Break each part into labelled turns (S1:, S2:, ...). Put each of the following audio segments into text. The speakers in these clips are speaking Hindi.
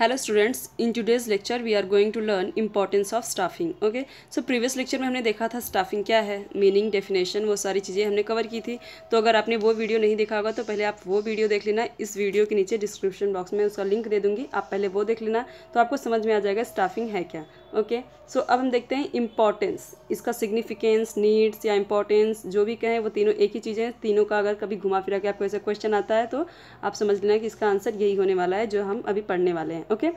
S1: Hello students in today's lecture we are going to learn importance of staffing okay so previous lecture में हमने देखा था स्टाफिंग क्या है मीनिंग डेफिनेशन वो सारी चीज़ें हमने कवर की थी तो अगर आपने वो वीडियो नहीं देखा होगा तो पहले आप वो वीडियो देख लेना इस वीडियो के नीचे डिस्क्रिप्शन बॉक्स में उसका लिंक दे दूंगी आप पहले वो देख लेना तो आपको समझ में आ जाएगा स्टाफिंग है क्या ओके सो अब हम देखते हैं इम्पॉर्टेंस इसका सिग्निफिकेंस नीड्स या इम्पॉर्टेंस जो भी कहें वो तीनों एक ही चीज़ें तीनों का अगर कभी घुमा फिरा के आपको ऐसा क्वेश्चन आता है तो आप समझ लेना कि इसका आंसर यही होने वाला है जो हम अभी पढ़ने वाले हैं ओके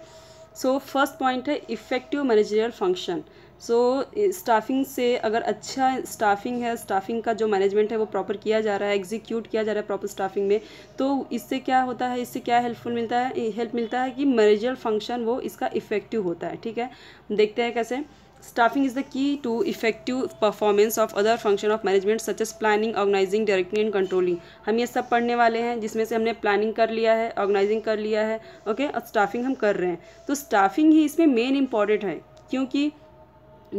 S1: सो फर्स्ट पॉइंट है effective managerial function so so, staffing eh, से अगर अच्छा स्टाफिंग है स्टाफिंग का जो मैनेजमेंट है वो प्रॉपर किया जा रहा है एग्जीक्यूट किया जा रहा है प्रॉपर स्टाफिंग में तो इससे क्या होता है इससे क्या हेल्पफुल मिलता है हेल्प मिलता है कि मैनेजर फंक्शन वो इसका इफेक्टिव होता है ठीक है देखते हैं कैसे staffing is the key to effective performance of other function of management such as planning organising directing and controlling हम ये सब पढ़ने वाले हैं जिसमें से हमने प्लानिंग कर लिया है ऑर्गनाइजिंग कर लिया है ओके okay? और स्टाफिंग हम कर रहे हैं तो स्टाफिंग ही इसमें मेन इंपॉर्टेंट है क्योंकि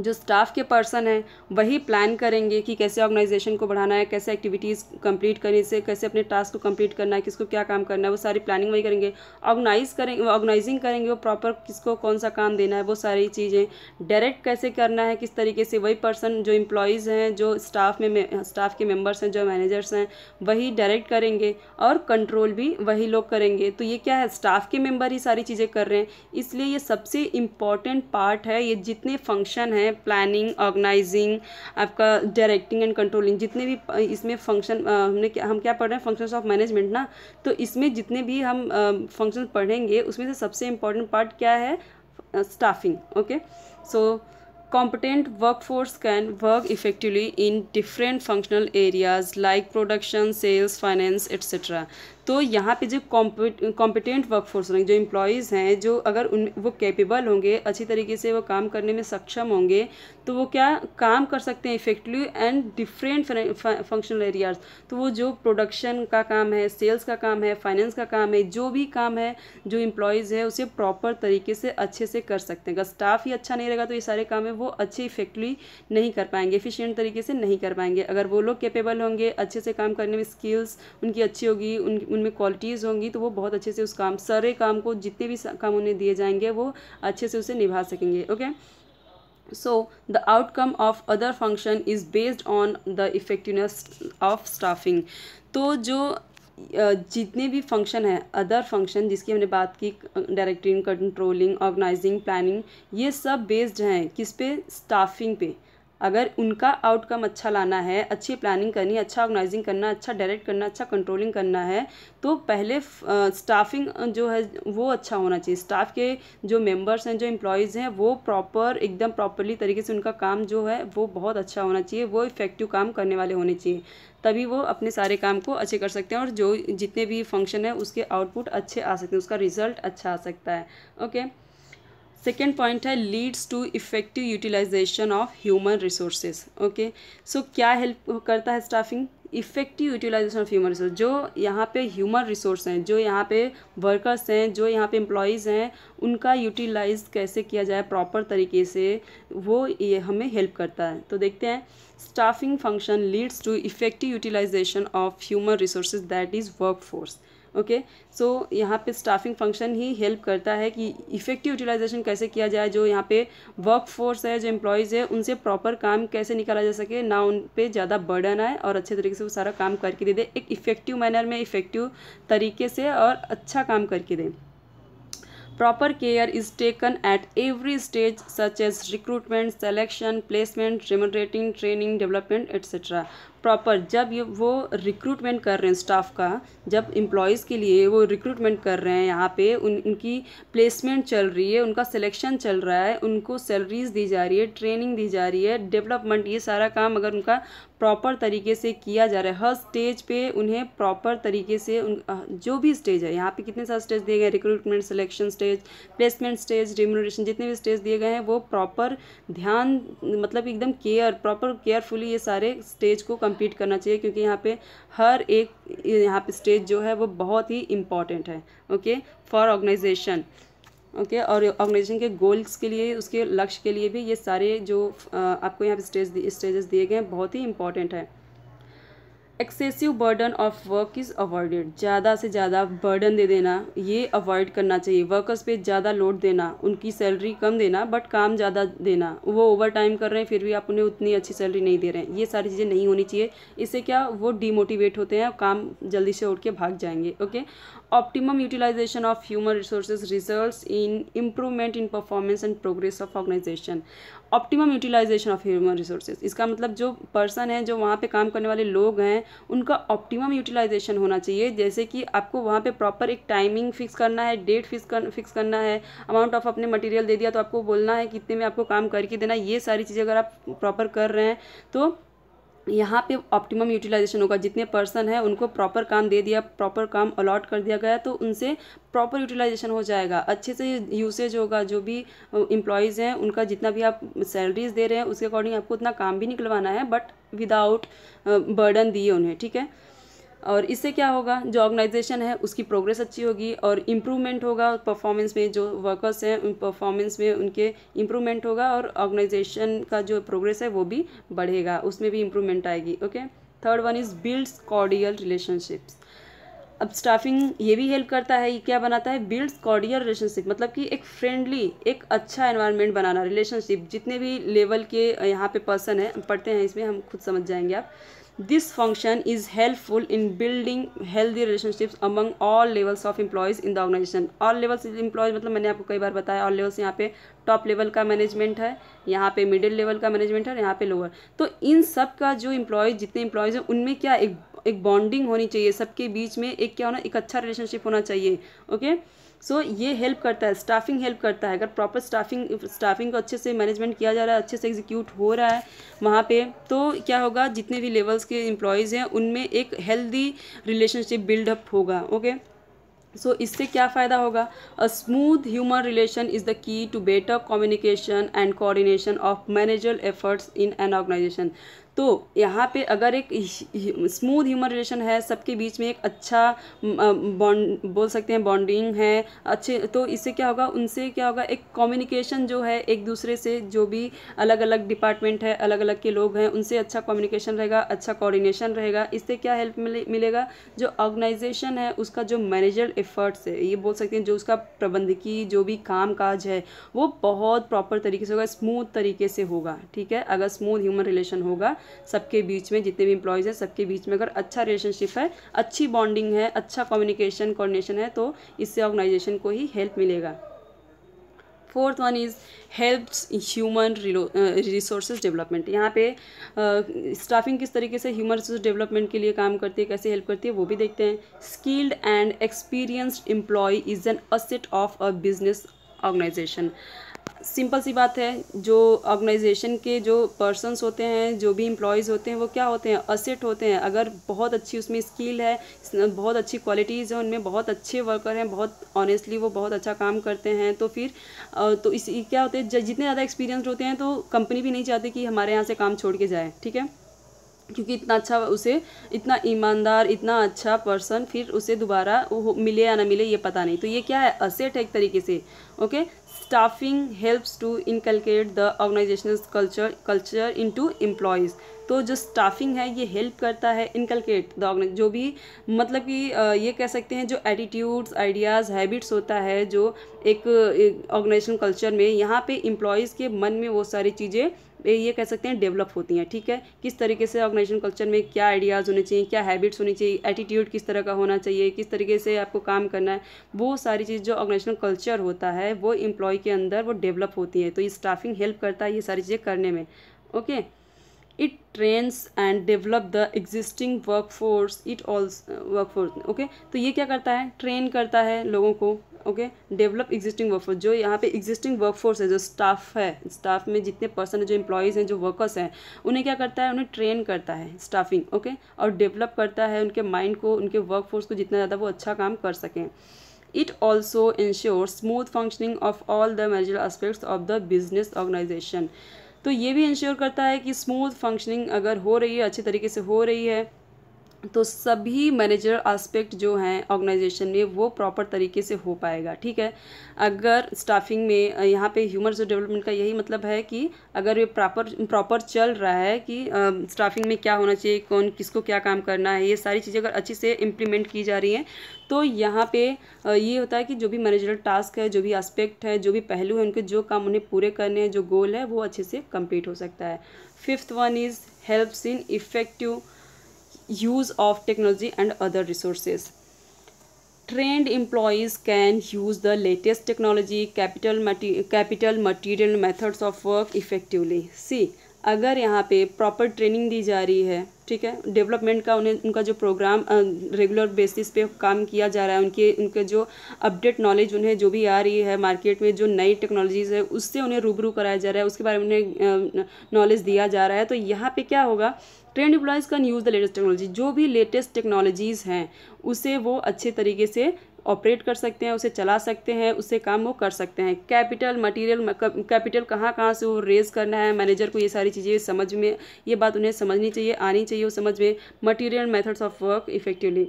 S1: जो स्टाफ के पर्सन हैं वही प्लान करेंगे कि कैसे ऑर्गेनाइजेशन को बढ़ाना है कैसे एक्टिविटीज़ कंप्लीट करने से कैसे अपने टास्क को कंप्लीट करना है किसको क्या काम करना है वो सारी प्लानिंग वही करेंगे ऑर्गेनाइज करेंगे ऑर्गेनाइजिंग करेंगे वो प्रॉपर किसको कौन सा काम देना है वो सारी चीज़ें डायरेक्ट कैसे करना है किस तरीके से वही पर्सन जो इम्प्लॉयज़ हैं जो स्टाफ में स्टाफ के मेम्बर्स हैं जो मैनेजर्स हैं वही डायरेक्ट करेंगे और कंट्रोल भी वही लोग करेंगे तो ये क्या है स्टाफ के मेम्बर ही सारी चीज़ें कर रहे हैं इसलिए ये सबसे इम्पॉर्टेंट पार्ट है ये जितने फंक्शन हैं हैं प्लानिंग ऑर्गेनाइजिंग आपका डायरेक्टिंग एंड कंट्रोलिंग जितने भी इसमें फंक्शन हमने क्या हम क्या पढ़ रहे हैं फंक्शंस ऑफ मैनेजमेंट ना तो इसमें जितने भी हम फंक्शन पढ़ेंगे उसमें से सबसे इम्पॉर्टेंट पार्ट क्या है staffing okay so competent work force can work effectively in different functional areas like production sales finance etcetera तो यहाँ पे जो कॉम्पिटेंट वर्कफोर्स होंगे जो इम्प्लॉयज़ हैं जो अगर उन वो कैपेबल होंगे अच्छी तरीके से वो काम करने में सक्षम होंगे तो वो क्या काम कर सकते हैं effectively and different functional areas तो वो जो प्रोडक्शन का काम है सेल्स का काम है फाइनेंस का काम है जो भी काम है जो इम्प्लॉयज़ है उसे प्रॉपर तरीके से अच्छे से कर सकते हैं अगर स्टाफ ही अच्छा नहीं रहेगा तो ये सारे काम है वो अच्छे इफेक्टिवली नहीं कर पाएंगे एफिशिएंट तरीके से नहीं कर पाएंगे अगर वो लोग कैपेबल होंगे अच्छे से काम करने में स्किल्स उनकी अच्छी होगी उन उनमें क्वालिटीज़ होंगी तो वो बहुत अच्छे से उस काम सारे काम को जितने भी काम उन्हें दिए जाएंगे वो अच्छे से उसे निभा सकेंगे okay so the outcome of other function is based on the effectiveness of staffing तो जो जितने भी फंक्शन हैं अदर फंक्शन जिसकी हमने बात की डायरेक्टिंग कंट्रोलिंग ऑर्गेनाइजिंग प्लानिंग ये सब बेस्ड हैं किस पे स्टाफिंग पे अगर उनका आउटकम अच्छा लाना है अच्छी प्लानिंग करनी अच्छा ऑर्गेनाइजिंग करना अच्छा डायरेक्ट करना अच्छा कंट्रोलिंग करना है तो पहले स्टाफिंग जो है वो अच्छा होना चाहिए स्टाफ के जो मेंबर्स हैं जो एम्प्लॉयज़ हैं वो प्रॉपर एकदम प्रॉपरली तरीके से उनका काम जो है वो बहुत अच्छा होना चाहिए वो इफ़ेक्टिव काम करने वाले होने चाहिए तभी वो अपने सारे काम को अच्छे कर सकते हैं और जो जितने भी फंक्शन है उसके आउटपुट अच्छे आ सकते हैं उसका रिज़ल्ट अच्छा आ सकता है ओके okay? सेकेंड पॉइंट है leads to effective utilisation of human resources okay so क्या हेल्प करता है staffing effective utilisation of human resource जो यहाँ पे ह्यूमन रिसोर्स हैं जो यहाँ पे वर्कर्स हैं जो यहाँ पे एम्प्लॉयज़ हैं उनका यूटिलाइज कैसे किया जाए प्रॉपर तरीके से वो ये हमें हेल्प करता है तो देखते हैं staffing function leads to effective utilisation of human resource that is work force okay so यहाँ पे स्टाफिंग फंक्शन ही हेल्प करता है कि इफेक्टिव यूटिलाइजेशन कैसे किया जाए जो यहाँ पे वर्क फोर्स है जो एम्प्लॉयज़ है उनसे प्रॉपर काम कैसे निकाला जा सके ना उन पर ज़्यादा बर्डन आए और अच्छे तरीके से वो सारा काम करके दे दे एक इफेक्टिव मैनर में इफेक्टिव तरीके से और अच्छा काम करके दें proper care is taken at every stage such as recruitment selection placement remunerating training development etc proper जब ये वो रिक्रूटमेंट कर रहे हैं स्टाफ का जब एम्प्लॉयज़ के लिए वो रिक्रूटमेंट कर रहे हैं यहाँ पे उन उनकी प्लेसमेंट चल रही है उनका सिलेक्शन चल रहा है उनको सैलरीज दी जा रही है ट्रेनिंग दी जा रही है डेवलपमेंट ये सारा काम अगर उनका प्रॉपर तरीके से किया जा रहा है हर स्टेज पे उन्हें प्रॉपर तरीके से उन जो भी स्टेज है यहाँ पे कितने सारे स्टेज दिए गए recruitment selection stage placement stage remuneration जितने भी स्टेज दिए गए हैं वो प्रॉपर ध्यान मतलब एकदम केयर प्रॉपर केयरफुली ये सारे स्टेज को कम कंप्लीट करना चाहिए क्योंकि यहाँ पे हर एक यहाँ पे स्टेज जो है वो बहुत ही इम्पॉर्टेंट है ओके फॉर ऑर्गेनाइजेशन ओके और ऑर्गेनाइजेशन के गोल्स के लिए उसके लक्ष्य के लिए भी ये सारे जो आपको यहाँ पे स्टेज स्टेजेस दिए गए हैं बहुत ही इंपॉर्टेंट है excessive burden of work is avoided ज़्यादा से ज़्यादा बर्डन दे देना ये अवॉइड करना चाहिए वर्कर्स पे ज़्यादा लोड देना उनकी सैलरी कम देना बट काम ज़्यादा देना वो ओवर टाइम कर रहे हैं फिर भी आप उन्हें उतनी अच्छी सैलरी नहीं दे रहे हैं ये सारी चीज़ें नहीं होनी चाहिए इससे क्या वो डीमोटिवेट होते हैं काम जल्दी से उठ के भाग जाएंगे okay optimum utilisation of human resources result in improvement in performance and progress of organization optimum utilisation of human resources इसका मतलब जो पर्सन है जो वहाँ पे काम करने वाले लोग हैं उनका ऑप्टिमम यूटिलाइजेशन होना चाहिए जैसे कि आपको वहाँ पे प्रॉपर एक टाइमिंग फिक्स करना है डेट फिक्स कर फिक्स करना है अमाउंट ऑफ अपने मटेरियल दे दिया तो आपको बोलना है कितने में आपको काम करके देना ये सारी चीज़ें अगर आप प्रॉपर कर रहे हैं तो यहाँ पे ऑप्टिमम यूटिलाइजेशन होगा जितने पर्सन हैं उनको प्रॉपर काम दे दिया प्रॉपर काम अलॉट कर दिया गया तो उनसे प्रॉपर यूटिलाइजेशन हो जाएगा अच्छे से यूसेज होगा जो भी इम्प्लॉयज़ हैं उनका जितना भी आप सैलरीज दे रहे हैं उसके अकॉर्डिंग आपको उतना काम भी निकलवाना है बट विदाउट बर्डन दिए उन्हें ठीक है और इससे क्या होगा जो ऑर्गेनाइजेशन है उसकी प्रोग्रेस अच्छी होगी और इम्प्रूवमेंट होगा परफॉर्मेंस में जो वर्कर्स हैं उन परफॉर्मेंस में उनके इम्प्रूवमेंट होगा और ऑर्गेनाइजेशन का जो प्रोग्रेस है वो भी बढ़ेगा उसमें भी इम्प्रूवमेंट आएगी okay third one is builds cordial relationships अब स्टाफिंग ये भी हेल्प करता है ये क्या बनाता है बिल्ड्स कॉर्डियल रिलेशनशिप मतलब कि एक फ्रेंडली एक अच्छा एनवायरनमेंट बनाना रिलेशनशिप जितने भी लेवल के यहाँ पे पर्सन है पढ़ते हैं इसमें हम खुद समझ जाएंगे आप This function is helpful in building healthy relationships among all levels of employees in the all levels levels employees मतलब मैंने आपको कई बार बताया ऑल लेवल्स यहाँ पे टॉप लेवल का मैनेजमेंट है यहाँ पे मिडिल लेवल का मैनेजमेंट है यहाँ पे लोअर तो इन सब का जो इम्प्लॉयज जितने एम्प्लॉयज़ हैं उनमें क्या एक एक बॉन्डिंग होनी चाहिए सबके बीच में एक क्या होना एक अच्छा रिलेशनशिप होना चाहिए ओके okay? सो so, ये हेल्प करता है स्टाफिंग हेल्प करता है अगर प्रॉपर स्टाफिंग स्टाफिंग को अच्छे से मैनेजमेंट किया जा रहा है अच्छे से एग्जीक्यूट हो रहा है वहाँ पे तो क्या होगा जितने भी लेवल्स के एम्प्लॉयज़ हैं उनमें एक हेल्दी रिलेशनशिप बिल्डअप होगा ओके सो so, इससे क्या फ़ायदा होगा a smooth human relation is the key to better communication and coordination of manager efforts in an organisation तो यहाँ पे अगर एक स्मूथ ह्यूमन रिलेशन है सबके बीच में एक अच्छा बॉन्ड बोल सकते हैं बॉन्डिंग है अच्छे तो इससे क्या होगा उनसे क्या होगा एक कम्युनिकेशन जो है एक दूसरे से जो भी अलग अलग डिपार्टमेंट है अलग अलग के लोग हैं उनसे अच्छा कम्युनिकेशन रहेगा अच्छा कोऑर्डिनेशन रहेगा इससे क्या हेल्प मिले, मिलेगा जो ऑर्गेनाइजेशन है उसका जो मैनेजर एफर्ट्स है ये बोल सकते हैं जो उसका प्रबंधकीय जो भी काम काज है वो बहुत प्रॉपर तरीके से होगा स्मूथ तरीके से होगा ठीक है अगर स्मूथ ह्यूमन रिलेशन होगा सबके बीच में जितने भी इम्प्लॉयज़ हैं सबके बीच में अगर अच्छा रिलेशनशिप है अच्छी बॉन्डिंग है अच्छा कम्युनिकेशन कोऑर्डिनेशन है तो इससे ऑर्गेनाइजेशन को ही हेल्प मिलेगा fourth one is helps human resource development यहाँ पे स्टाफिंग किस तरीके से ह्यूमन रिसोर्स डेवलपमेंट के लिए काम करती है कैसे हेल्प करती है वो भी देखते हैं skilled and experienced employee is an asset of a business organisation simple सी बात है जो ऑर्गेनाइजेशन के जो पर्सनस होते हैं जो भी इम्प्लॉयज़ होते हैं वो क्या होते हैं असेट होते हैं अगर बहुत अच्छी उसमें स्किल है बहुत अच्छी क्वालिटीज़ हैं उनमें बहुत अच्छे वर्कर हैं बहुत ऑनेस्टली वो बहुत अच्छा काम करते हैं तो फिर तो इस क्या होते हैं जितने ज़्यादा एक्सपीरियंस होते हैं तो कंपनी भी नहीं चाहती कि हमारे यहाँ से काम छोड़ के जाए ठीक है क्योंकि इतना अच्छा उसे इतना ईमानदार इतना अच्छा पर्सन फिर उसे दोबारा मिले या ना मिले ये पता नहीं तो ये क्या है असेट है एक तरीके से okay staffing helps to inculcate the organisational culture culture to employees तो जो स्टाफिंग है ये हेल्प करता है इनकलकेट द जो भी मतलब कि ये कह सकते हैं जो एटीट्यूड्स आइडियाज़ हैबिट्स होता है जो एक ऑर्गेनाइजेशन कल्चर में यहाँ पे एम्प्लॉयज़ के मन में वो सारी चीज़ें ये कह सकते हैं डेवलप होती हैं ठीक है किस तरीके से ऑर्गेनाइजेशन कल्चर में क्या आइडियाज़ होने चाहिए क्या हैबिट्स होनी चाहिए एटीट्यूड किस तरह का होना चाहिए किस तरीके से आपको काम करना है वो सारी चीज़ जो ऑर्गेनाइजेशन कल्चर होता है वो इम्प्लॉय के अंदर वो डेवलप होती है तो ये स्टाफिंग हेल्प करता है ये सारी चीज़ें करने में okay it trains and develop the existing work force it also work force okay तो ये क्या करता है ट्रेन करता है लोगों को ओके डेवलप एग्जिस्टिंग वर्कफोर्स जो यहाँ पे एग्जिस्टिंग वर्कफोर्स है जो स्टाफ है स्टाफ में जितने पर्सन है जो एम्प्लॉयज़ हैं जो वर्कर्स हैं उन्हें क्या करता है उन्हें ट्रेन करता है स्टाफिंग ओके और डेवलप करता है उनके माइंड को उनके वर्कफोर्स को जितना ज़्यादा वो अच्छा काम कर सकें it also ensure smooth functioning of all the major aspects of the business organisation तो ये भी इंश्योर करता है कि स्मूथ फंक्शनिंग अगर हो रही है अच्छे तरीके से हो रही है तो सभी मैनेजर आस्पेक्ट जो हैं ऑर्गेनाइजेशन में वो प्रॉपर तरीके से हो पाएगा ठीक है अगर स्टाफिंग में यहाँ पे ह्यूमन रिसोर्स डेवलपमेंट का यही मतलब है कि अगर ये प्रॉपर प्रॉपर चल रहा है कि स्टाफिंग में क्या होना चाहिए कौन किसको क्या काम करना है ये सारी चीज़ें अगर अच्छे से इम्प्लीमेंट की जा रही हैं तो यहाँ पे ये होता है कि जो भी मैनेजरल टास्क है जो भी आस्पेक्ट है जो भी पहलू है उनके जो काम उन्हें पूरे करने हैं जो गोल है वो अच्छे से कम्प्लीट हो सकता है fifth one is helps in effective use of technology and other resources trained employees can use the latest technology capital mate, capital material methods of work effectively see अगर यहाँ पे प्रॉपर ट्रेनिंग दी जा रही है ठीक है डेवलपमेंट का उन्हें उनका जो प्रोग्राम रेगुलर बेसिस पे काम किया जा रहा है उनके उनके जो अपडेट नॉलेज उन्हें जो भी आ रही है मार्केट में जो नई टेक्नोलॉजीज़ है उससे उन्हें रूबरू कराया जा रहा है उसके बारे में उन्हें नॉलेज दिया जा रहा है तो यहाँ पे क्या होगा trained employees can use the latest technology जो भी लेटेस्ट टेक्नोलॉजीज़ हैं उसे वो अच्छे तरीके से ऑपरेट कर सकते हैं उसे चला सकते हैं उससे काम वो कर सकते हैं कैपिटल मटेरियल कैपिटल कहाँ कहाँ से वो रेज करना है मैनेजर को ये सारी चीज़ें समझ में ये बात उन्हें समझनी चाहिए आनी चाहिए वो समझ में material methods of work effectively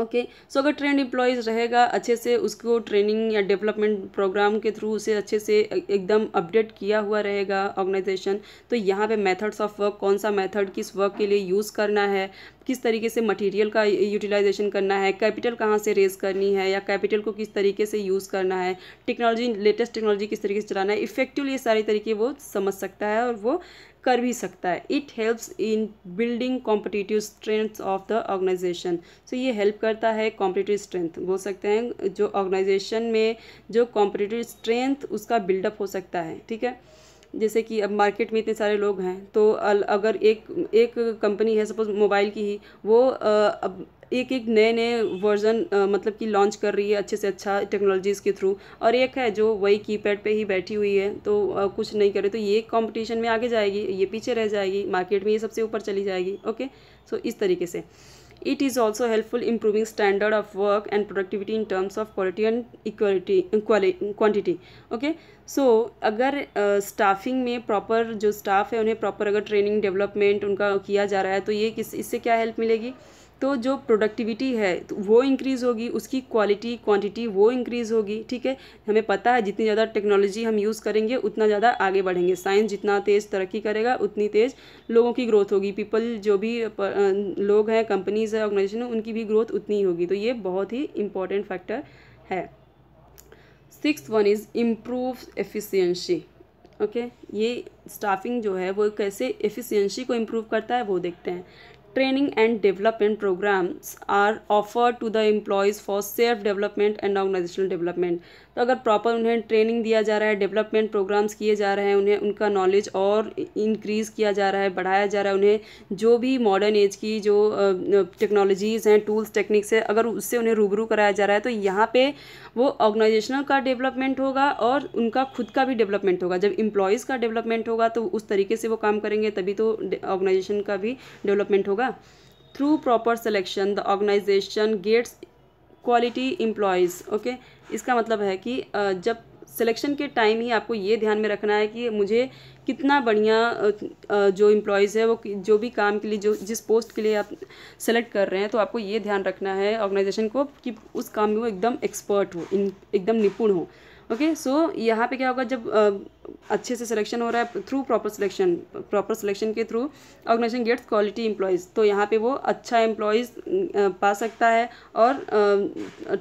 S1: okay okay. So so, अगर ट्रेंड एम्प्लॉयज़ रहेगा अच्छे से उसको ट्रेनिंग या डेवलपमेंट प्रोग्राम के थ्रू उसे अच्छे से एकदम अपडेट किया हुआ रहेगा ऑर्गेनाइजेशन तो यहाँ पे मेथड्स ऑफ वर्क कौन सा मेथड किस वर्क के लिए यूज़ करना है किस तरीके से मटेरियल का यूटिलाइजेशन करना है कैपिटल कहाँ से रेज करनी है या कैपिटल को किस तरीके से यूज़ करना है टेक्नोलॉजी लेटेस्ट टेक्नोलॉजी किस तरीके से चलाना है इफेक्टिवली ये सारे तरीके वो समझ सकता है और वो कर भी सकता है it helps in building competitive strength of the organisation so ये हेल्प करता है कॉम्पिटिटिव स्ट्रेंथ बोल सकते हैं जो ऑर्गेनाइजेशन में जो कॉम्पिटिटिव स्ट्रेंथ उसका बिल्डअप हो सकता है ठीक है जैसे कि अब मार्केट में इतने सारे लोग हैं तो अगर एक एक कंपनी है सपोज मोबाइल की ही वो अब एक एक नए नए वर्जन मतलब कि लॉन्च कर रही है अच्छे से अच्छा टेक्नोलॉजीज़ के थ्रू और एक है जो वही कीपैड पे ही बैठी हुई है तो आ, कुछ नहीं करे तो ये कंपटीशन में आगे जाएगी ये पीछे रह जाएगी मार्केट में ये सबसे ऊपर चली जाएगी ओके सो इस तरीके से It is also helpful improving standard of work and productivity in terms of quality and equality quality quantity okay so so, अगर स्टाफिंग uh, में प्रॉपर जो स्टाफ है उन्हें प्रॉपर अगर ट्रेनिंग डेवलपमेंट उनका किया जा रहा है तो ये किस इससे क्या हेल्प मिलेगी तो जो प्रोडक्टिविटी है तो वो इंक्रीज़ होगी उसकी क्वालिटी क्वांटिटी वो इंक्रीज़ होगी ठीक है हमें पता है जितनी ज़्यादा टेक्नोलॉजी हम यूज़ करेंगे उतना ज़्यादा आगे बढ़ेंगे साइंस जितना तेज़ तरक्की करेगा उतनी तेज़ लोगों की ग्रोथ होगी पीपल जो भी लोग हैं कंपनीज़ है ऑर्गेनाइजेशन उनकी भी ग्रोथ उतनी ही होगी तो ये बहुत ही इंपॉर्टेंट फैक्टर है six one is improve efficiency okay ये स्टाफिंग जो है वो कैसे एफिशिएंसी को इम्प्रूव करता है वो देखते हैं Training and development programs are offered to the employees for self development and organizational development. तो अगर प्रॉपर उन्हें ट्रेनिंग दिया जा रहा है डेवलपमेंट प्रोग्राम्स किए जा रहे हैं उन्हें उनका नॉलेज और इंक्रीज़ किया जा रहा है बढ़ाया जा रहा है उन्हें जो भी मॉडर्न एज की जो टेक्नोलॉजीज़ हैं टूल्स टेक्निक्स है अगर उससे उन्हें रूबरू कराया जा रहा है तो यहाँ पे वो ऑर्गेनाइजेशनल का डेवलपमेंट होगा और उनका खुद का भी डेवलपमेंट होगा जब इम्प्लॉयज़ का डेवलपमेंट होगा तो उस तरीके से वो काम करेंगे तभी तो ऑर्गेनाइजेशन का भी डेवलपमेंट होगा through proper selection the organisation gets quality employees okay इसका मतलब है कि जब सिलेक्शन के टाइम ही आपको ये ध्यान में रखना है कि मुझे कितना बढ़िया जो एम्प्लॉयज़ है वो जो भी काम के लिए जो जिस पोस्ट के लिए आप सेलेक्ट कर रहे हैं तो आपको ये ध्यान रखना है ऑर्गेनाइजेशन को कि उस काम में वो एकदम एक्सपर्ट हो एकदम निपुण हो ओके सो यहाँ पे क्या होगा जब अच्छे से सिलेक्शन हो रहा है through proper selection proper selection के through organisation gets quality employees तो यहाँ पे वो अच्छा एम्प्लॉयज़ पा सकता है और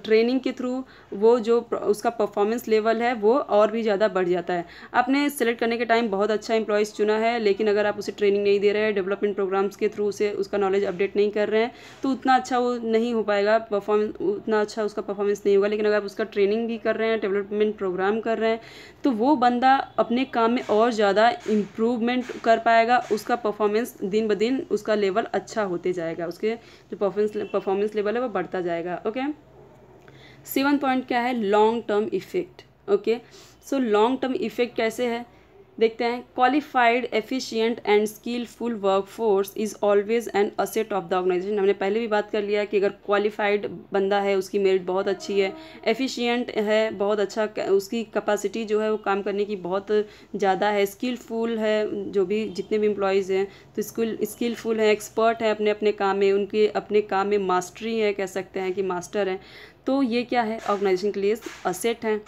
S1: ट्रेनिंग के थ्रू वो जो उसका परफॉर्मेंस लेवल है वो और भी ज़्यादा बढ़ जाता है आपने सेलेक्ट करने के टाइम बहुत अच्छा एम्प्लॉयज़ चुना है लेकिन अगर आप उसे ट्रेनिंग नहीं दे रहे हैं डेवलपमेंट प्रोग्राम्स के थ्रू उसे उसका नॉलेज अपडेट नहीं कर रहे हैं तो उतना अच्छा वो नहीं हो पाएगा परफॉर्मेंस उतना अच्छा उसका परफॉर्मेंस नहीं होगा लेकिन अगर आप उसका ट्रेनिंग भी कर रहे हैं डेवलपमेंट प्रोग्राम कर रहे हैं तो वो बंदा अपने काम में और ज़्यादा इम्प्रूवमेंट कर पाएगा उसका परफॉर्मेंस दिन ब दिन उसका लेवल अच्छा होते जाएगा उसके जो परफॉर्मेंस परफॉर्मेंस लेवल है वो बढ़ता जाएगा ओके सेवन पॉइंट क्या है long term effect okay so long term effect कैसे है देखते हैं qualified efficient and skilful workforce is always an asset of the organisation हमने पहले भी बात कर लिया कि अगर क्वालिफाइड बंदा है उसकी मेरिट बहुत अच्छी है एफिशिएंट है बहुत अच्छा उसकी कैपेसिटी जो है वो काम करने की बहुत ज़्यादा है स्किलफुल है जो भी जितने भी एम्प्लॉयज़ हैं तो स्किल स्किलफुल हैं एक्सपर्ट हैं अपने अपने काम में उनके अपने काम में मास्टरी है कह सकते हैं कि मास्टर हैं तो ये क्या है ऑर्गेनाइजेशन के लिए असेट हैं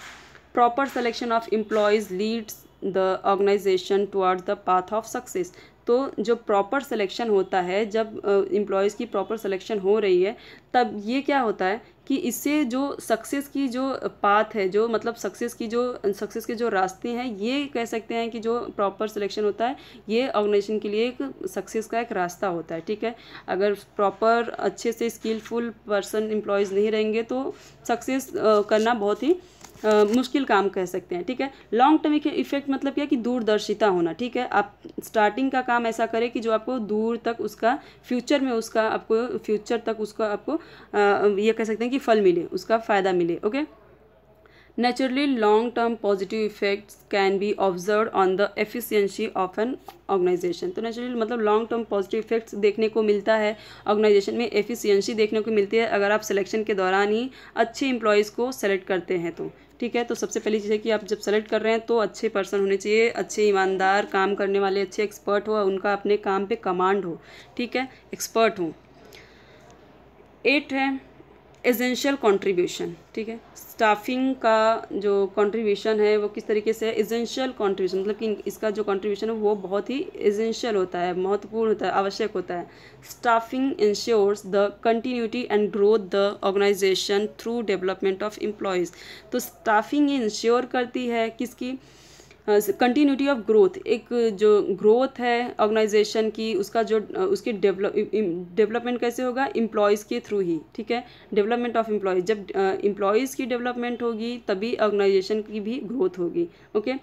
S1: proper selection of employees leads the organisation towards the path of success तो जो प्रॉपर सिलेक्शन होता है जब एम्प्लॉयज़ की प्रॉपर सिलेक्शन हो रही है तब ये क्या होता है कि इससे जो सक्सेस की जो पाथ है जो मतलब सक्सेस की जो सक्सेस के जो रास्ते हैं ये कह सकते हैं कि जो प्रॉपर सिलेक्शन होता है ये ऑर्गेनाइजेशन के लिए एक सक्सेस का एक रास्ता होता है ठीक है अगर प्रॉपर अच्छे से स्किलफुल पर्सन एम्प्लॉयज़ नहीं रहेंगे तो सक्सेस करना बहुत ही मुश्किल काम कह सकते हैं ठीक है लॉन्ग टर्म इफेक्ट मतलब क्या कि दूरदर्शिता होना ठीक है आप स्टार्टिंग का काम ऐसा करें कि जो आपको दूर तक उसका फ्यूचर में उसका आपको फ्यूचर तक उसका आपको आ, ये कह सकते हैं कि फल मिले उसका फ़ायदा मिले okay naturally long term positive effects can be observe on the efficiency of an organisation तो नेचुरली मतलब लॉन्ग टर्म पॉजिटिव इफेक्ट्स देखने को मिलता है ऑर्गेनाइजेशन में एफिशियंसी देखने को मिलती है अगर आप सिलेक्शन के दौरान ही अच्छे एम्प्लॉयज़ को सेलेक्ट करते हैं तो ठीक है तो सबसे पहली चीज़ है कि आप जब सेलेक्ट कर रहे हैं तो अच्छे पर्सन होने चाहिए अच्छे ईमानदार काम करने वाले अच्छे एक्सपर्ट हो उनका अपने काम पे कमांड हो ठीक है एक्सपर्ट हो एट है एजेंशियल कंट्रीब्यूशन ठीक है स्टाफिंग का जो कंट्रीब्यूशन है वो किस तरीके से एजेंशियल कंट्रीब्यूशन मतलब कि इसका जो कंट्रीब्यूशन है वो बहुत ही एजेंशियल होता है महत्वपूर्ण होता है आवश्यक होता है staffing ensures the continuity and growth the organisation through development of employees तो स्टाफिंग इंश्योर करती है किसकी कंटिन्यूटी ऑफ ग्रोथ एक जो ग्रोथ है ऑर्गेनाइजेशन की उसका जो उसकी डेवलपमेंट कैसे होगा इम्प्लॉयज़ के थ्रू ही ठीक है डेवलपमेंट ऑफ इम्प्लॉयज जब इम्प्लॉयज़ की डेवलपमेंट होगी तभी ऑर्गेनाइजेशन की भी ग्रोथ होगी okay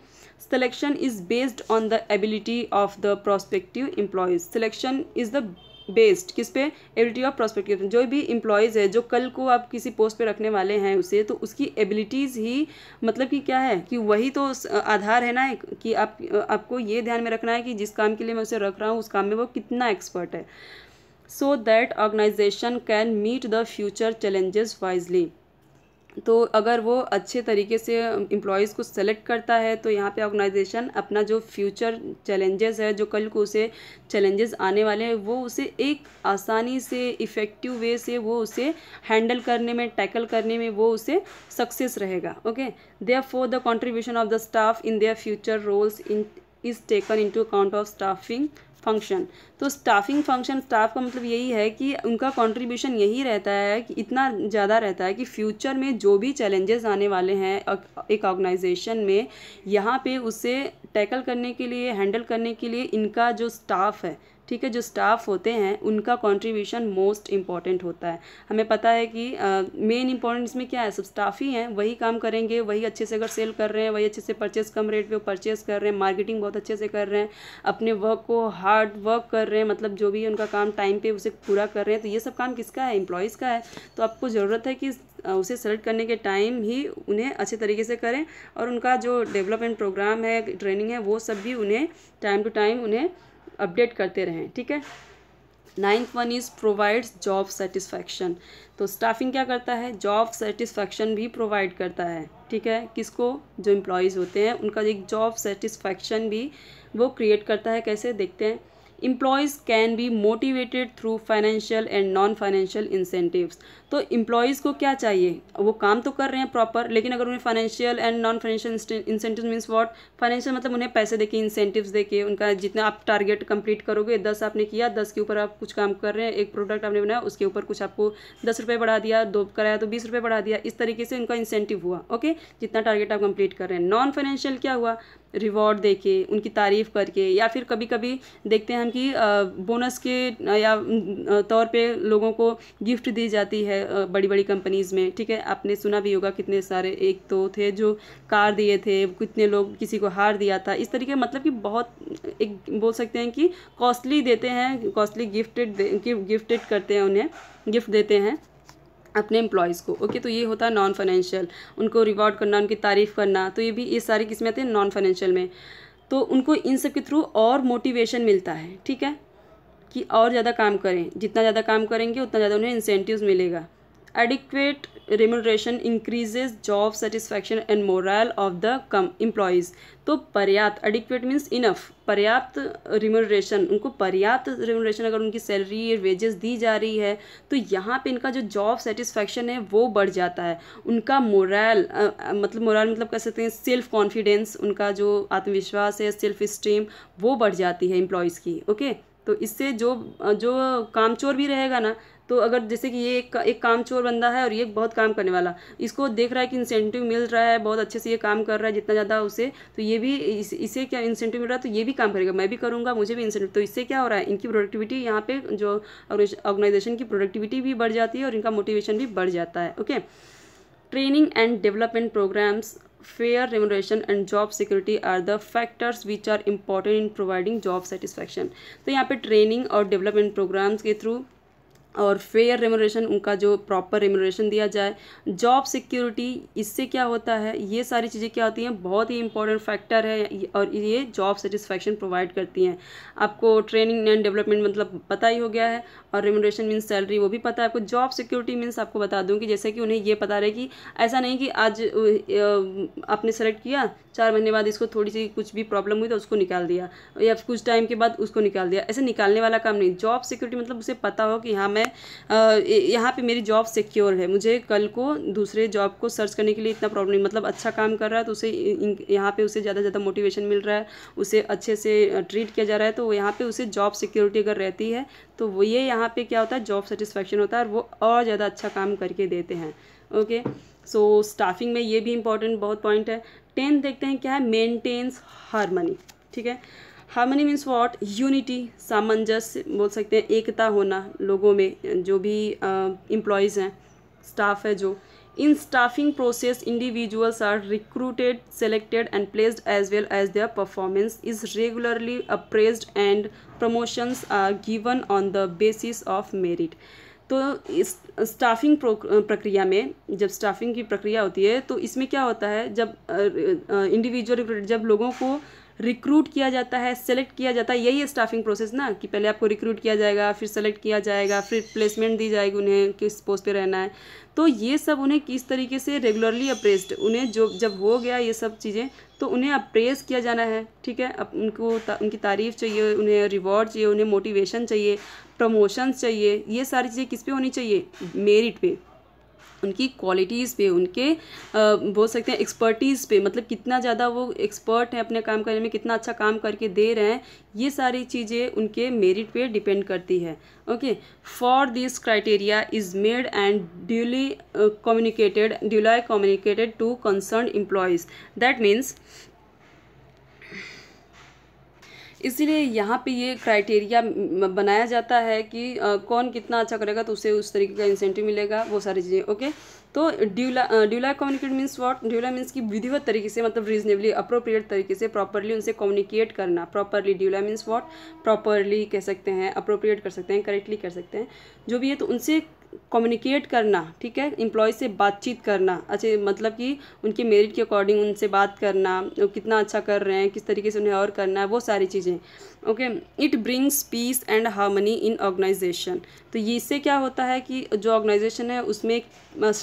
S1: selection is based on the ability of the prospective employees selection is the based किस पे एबिलिटी ऑफ प्रोस्पेक्टिव जो भी इम्प्लॉयज़ है जो कल को आप किसी पोस्ट पे रखने वाले हैं उसे तो उसकी एबिलिटीज़ ही मतलब कि क्या है कि वही तो आधार है ना कि आप आपको ये ध्यान में रखना है कि जिस काम के लिए मैं उसे रख रहा हूँ उस काम में वो कितना एक्सपर्ट है so that organisation can meet the future challenges wisely तो अगर वो अच्छे तरीके से एम्प्लॉयज़ को सेलेक्ट करता है तो यहाँ पे ऑर्गेनाइजेशन अपना जो फ्यूचर चैलेंजेस है जो कल को उसे चैलेंजेस आने वाले हैं वो उसे एक आसानी से इफ़ेक्टिव वे से वो उसे हैंडल करने में टैकल करने में वो उसे सक्सेस रहेगा okay there for the contribution of the staff in their future roles in is taken into account of staffing function तो स्टाफिंग फंक्शन स्टाफ का मतलब यही है कि उनका कंट्रीब्यूशन यही रहता है कि इतना ज़्यादा रहता है कि फ्यूचर में जो भी चैलेंजेस आने वाले हैं एक ऑर्गेनाइजेशन में यहाँ पे उसे टैकल करने के लिए हैंडल करने के लिए इनका जो स्टाफ है ठीक है जो स्टाफ होते हैं उनका कंट्रीब्यूशन मोस्ट इम्पॉर्टेंट होता है हमें पता है कि मेन uh, इंपॉर्टेंट इसमें क्या है सब स्टाफ ही हैं वही काम करेंगे वही अच्छे से अगर सेल कर रहे हैं वही अच्छे से परचेस कम रेट पे परचेस कर रहे हैं मार्केटिंग बहुत अच्छे से कर रहे हैं अपने वर्क को हार्ड वर्क कर रहे हैं मतलब जो भी उनका काम टाइम पर उसे पूरा कर रहे हैं तो ये सब काम किसका है एम्प्लॉयज़ का है तो आपको ज़रूरत है कि उसे सेलेक्ट करने के टाइम ही उन्हें अच्छे तरीके से करें और उनका जो डेवलपमेंट प्रोग्राम है ट्रेनिंग है वो सब भी उन्हें टाइम टू टाइम उन्हें अपडेट करते रहें ठीक है ninth one is provides job satisfaction तो स्टाफिंग क्या करता है जॉब सेटिस्फैक्शन भी प्रोवाइड करता है ठीक है किसको जो एम्प्लॉयज़ होते हैं उनका एक जॉब सेटिस्फैक्शन भी वो क्रिएट करता है कैसे देखते हैं employees can be motivated through financial and non financial incentives तो इम्प्लॉयज़ को क्या चाहिए वो काम तो कर रहे हैं प्रॉपर लेकिन अगर उन्हें financial and non financial incentive means what financial मतलब उन्हें पैसे देके इंसेंटिव्स देके उनका जितना आप टारगेट कंप्लीट करोगे दस आपने किया दस के ऊपर आप कुछ काम कर रहे हैं एक प्रोडक्ट आपने बनाया उसके ऊपर कुछ आपको दस रुपये बढ़ा दिया दो कराया तो बीस रुपये बढ़ा दिया इस तरीके से उनका इंसेंटिव हुआ ओके जितना टारगेट आप कंप्लीट कर रहे हैं नॉन फाइनेंशियल क्या हुआ रिवॉर्ड दे के उनकी तारीफ़ करके या फिर कभी कभी देखते हैं हम कि बोनस के या तौर पे लोगों को गिफ्ट दी जाती है बड़ी बड़ी कंपनीज़ में ठीक है आपने सुना भी होगा कितने सारे एक तो थे जो कार दिए थे कितने लोग किसी को हार दिया था इस तरीके मतलब कि बहुत एक बोल सकते हैं कि कॉस्टली देते हैं कॉस्टली गिफ्टेड गिफ्टेड करते हैं उन्हें गिफ्ट देते हैं अपने एम्प्लॉयज़ को ओके तो ये होता है नॉन फाइनेंशियल उनको रिवॉर्ड करना उनकी तारीफ़ करना तो ये भी ये सारी किस्में आते हैं नॉन फाइनेंशियल में तो उनको इन सब के थ्रू और मोटिवेशन मिलता है ठीक है कि और ज़्यादा काम करें जितना ज़्यादा काम करेंगे उतना ज़्यादा उन्हें इंसेंटिव मिलेगा adequate increases job satisfaction and morale of the come employees तो पर्याप्त एडिक्वेट मीन्स इनफ पर्याप्त remuneration उनको पर्याप्त remuneration अगर उनकी सैलरी वेजेस दी जा रही है तो यहाँ पर इनका जो जॉब सेटिस्फैक्शन है वो बढ़ जाता है उनका मोरल मतलब मोरल मतलब कह सकते हैं सेल्फ कॉन्फिडेंस उनका जो आत्मविश्वास है सेल्फ इस्टीम वो बढ़ जाती है एम्प्लॉयज़ की ओके okay? तो इससे जो जो कामचोर भी रहेगा ना तो अगर जैसे कि ये एक, एक काम चोर बंदा है और ये बहुत काम करने वाला इसको देख रहा है कि इंसेंटिव मिल रहा है बहुत अच्छे से ये काम कर रहा है जितना ज़्यादा उसे तो ये भी इस, इसे क्या इंसेंटिव मिल रहा है तो ये भी काम करेगा मैं भी करूँगा मुझे भी इंसेंटिव तो इससे क्या हो रहा है इनकी प्रोडक्टिविटी यहाँ पर जो ऑर्गेनाइजेशन की प्रोडक्टिविटी भी बढ़ जाती है और इनका मोटिवेशन भी बढ़ जाता है okay training and development programmes fair remuneration and job security are the factors which are important in providing job satisfaction So, यहाँ training or development programs के through और फेयर रेमोरेशन उनका जो प्रॉपर रेमोरेशन दिया जाए जॉब सिक्योरिटी इससे क्या होता है ये सारी चीज़ें क्या होती हैं बहुत ही इंपॉर्टेंट फैक्टर है और ये जॉब सेटिस्फेक्शन प्रोवाइड करती हैं आपको ट्रेनिंग एंड डेवलपमेंट मतलब पता ही हो गया है और रेमोरेशन मीन्स सैलरी वो भी पता है आपको जॉब सिक्योरिटी मीन्स आपको बता दूँ कि जैसे कि उन्हें ये पता रहे कि ऐसा नहीं कि आज आपने सेलेक्ट किया चार महीने बाद इसको थोड़ी सी कुछ भी प्रॉब्लम हुई तो उसको निकाल दिया या कुछ टाइम के बाद उसको निकाल दिया ऐसे निकालने वाला काम नहीं जॉब सिक्योरिटी मतलब उसे पता हो कि हाँ मैं मैं यहाँ पे मेरी जॉब सिक्योर है मुझे कल को दूसरे जॉब को सर्च करने के लिए इतना प्रॉब्लम नहीं मतलब अच्छा काम कर रहा है तो उसे यहाँ पे उसे ज़्यादा ज़्यादा मोटिवेशन मिल रहा है उसे अच्छे से ट्रीट किया जा रहा है तो यहाँ पर उसे जॉब सिक्योरिटी अगर रहती है तो वो ये यहाँ पर क्या होता है जॉब सेटिस्फेक्शन होता है और वो और ज़्यादा अच्छा काम करके देते हैं ओके सो स्टाफिंग में ये भी इंपॉर्टेंट बहुत पॉइंट है टेंथ देखते हैं क्या है मेंटेन्स हारमनी ठीक है हारमोनी मीन्स वॉट यूनिटी सामंजस्य बोल सकते हैं एकता होना लोगों में जो भी एम्प्लॉयज़ हैं स्टाफ है जो in staffing process individuals are recruited selected and placed as well as their performance is regularly appraise and promotions are given on the basis of merit तो इस स्टाफिंग प्रक्रिया में जब स्टाफिंग की प्रक्रिया होती है तो इसमें क्या होता है जब इंडिविजुअल जब लोगों को रिक्रूट किया जाता है सेलेक्ट किया जाता है यही है स्टाफिंग प्रोसेस ना कि पहले आपको रिक्रूट किया जाएगा फिर सेलेक्ट किया जाएगा फिर प्लेसमेंट दी जाएगी उन्हें किस पोस्ट पे रहना है तो ये सब उन्हें किस तरीके से रेगुलरली अप्रेस्ड उन्हें जो जब हो गया ये सब चीज़ें तो उन्हें अप्रेस किया जाना है ठीक है अब उनको ता, उनकी तारीफ़ चाहिए उन्हें रिवॉर्ड चाहिए उन्हें मोटिवेशन चाहिए प्रमोशंस चाहिए ये सारी चीज़ें किस पे होनी चाहिए मेरिट पे उनकी क्वालिटीज़ पे उनके बोल सकते हैं एक्सपर्टीज़ पे मतलब कितना ज़्यादा वो एक्सपर्ट हैं अपने काम करने में कितना अच्छा काम करके दे रहे हैं ये सारी चीज़ें उनके मेरिट पे डिपेंड करती है okay for this criteria is made and duly communicated duly communicated to concern employees that means इसीलिए यहाँ पे ये क्राइटेरिया बनाया जाता है कि कौन कितना अच्छा करेगा तो उसे उस तरीके का इंसेंटिव मिलेगा वो सारी चीज़ें ओके तो duly duly communicate means what duly means की विधिवत तरीके से मतलब रीजनेबली अप्रोप्रिएट तरीके से प्रॉपरली उनसे कम्युनिकेट करना properly duly means what properly कह सकते हैं अप्रोप्रिएट कर सकते हैं करेक्टली कर सकते हैं जो भी है तो उनसे कम्युनिकेट करना ठीक है इम्प्लॉय से बातचीत करना अच्छे मतलब कि उनके मेरिट के अकॉर्डिंग उनसे बात करना कितना अच्छा कर रहे हैं किस तरीके से उन्हें और करना है वो सारी चीज़ें okay it brings peace and harmony in organisation तो ये इससे क्या होता है कि जो ऑर्गेनाइजेशन है उसमें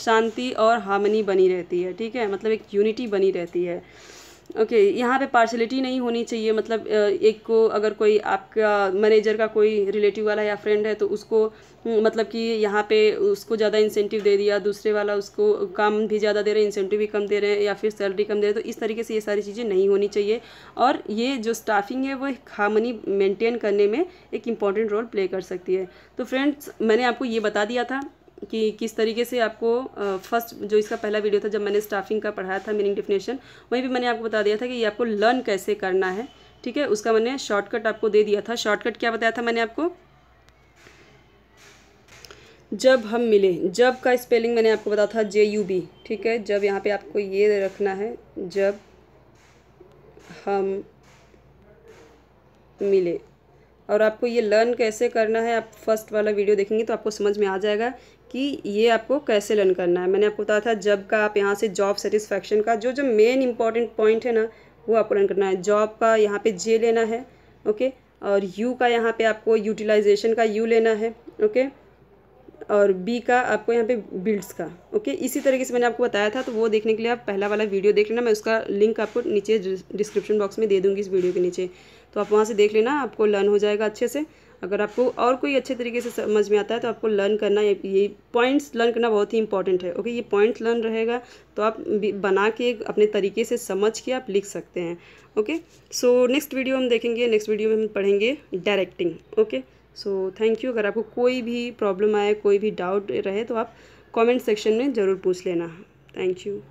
S1: शांति और हार्मनी बनी रहती है ठीक है मतलब एक यूनिटी बनी रहती है ओके okay, यहाँ पे पार्शलिटी नहीं होनी चाहिए मतलब एक को अगर कोई आपका मैनेजर का कोई रिलेटिव वाला या फ्रेंड है तो उसको हम्म, मतलब कि यहाँ पे उसको ज़्यादा इंसेंटिव दे दिया दूसरे वाला उसको काम भी ज़्यादा दे रहे हैं इंसेंटिव भी कम दे रहे हैं या फिर सैलरी कम दे रहे हैं तो इस तरीके से ये सारी चीज़ें नहीं होनी चाहिए और ये जो स्टाफिंग है वो हार्मनी मेंटेन करने में एक इम्पॉर्टेंट रोल प्ले कर सकती है तो फ्रेंड्स मैंने आपको ये बता दिया था कि किस तरीके से आपको फर्स्ट जो इसका पहला वीडियो था जब मैंने स्टाफिंग का पढ़ाया था मीनिंग डिफिनेशन वहीं भी मैंने आपको बता दिया था कि ये आपको लर्न कैसे करना है ठीक है उसका मैंने शॉर्टकट आपको दे दिया था शॉर्टकट क्या बताया था मैंने आपको जब हम मिले जब का स्पेलिंग मैंने आपको बताया था जे यू बी ठीक है जब यहाँ पे आपको ये रखना है जब हम मिले और आपको ये लर्न कैसे करना है आप फर्स्ट वाला वीडियो देखेंगे तो आपको समझ में आ जाएगा कि ये आपको कैसे लर्न करना है मैंने आपको बताया था जब का आप यहाँ से जॉब सेटिस्फैक्शन का जो जो मेन इंपॉर्टेंट पॉइंट है ना वो आपको लर्न करना है जॉब का यहाँ पे जे लेना है ओके और यू का यहाँ पे आपको यूटिलाइजेशन का यू लेना है ओके और बी का आपको यहाँ पे बिल्ड्स का ओके इसी तरीके से मैंने आपको बताया था तो वो देखने के लिए आप पहला वाला वीडियो देख लेना मैं उसका लिंक आपको नीचे डिस्क्रिप्शन बॉक्स में दे दूँगी इस वीडियो के नीचे तो आप वहाँ से देख लेना आपको लर्न हो जाएगा अच्छे से अगर आपको और कोई अच्छे तरीके से समझ में आता है तो आपको लर्न करना ये पॉइंट्स लर्न करना बहुत ही इंपॉर्टेंट है ओके ये पॉइंट्स लर्न रहेगा तो आप बना के अपने तरीके से समझ के आप लिख सकते हैं ओके सो नेक्स्ट वीडियो हम देखेंगे नेक्स्ट वीडियो में हम पढ़ेंगे directing okay so thank you अगर आपको कोई भी प्रॉब्लम आए कोई भी डाउट रहे तो आप कॉमेंट सेक्शन में ज़रूर पूछ लेना थैंक यू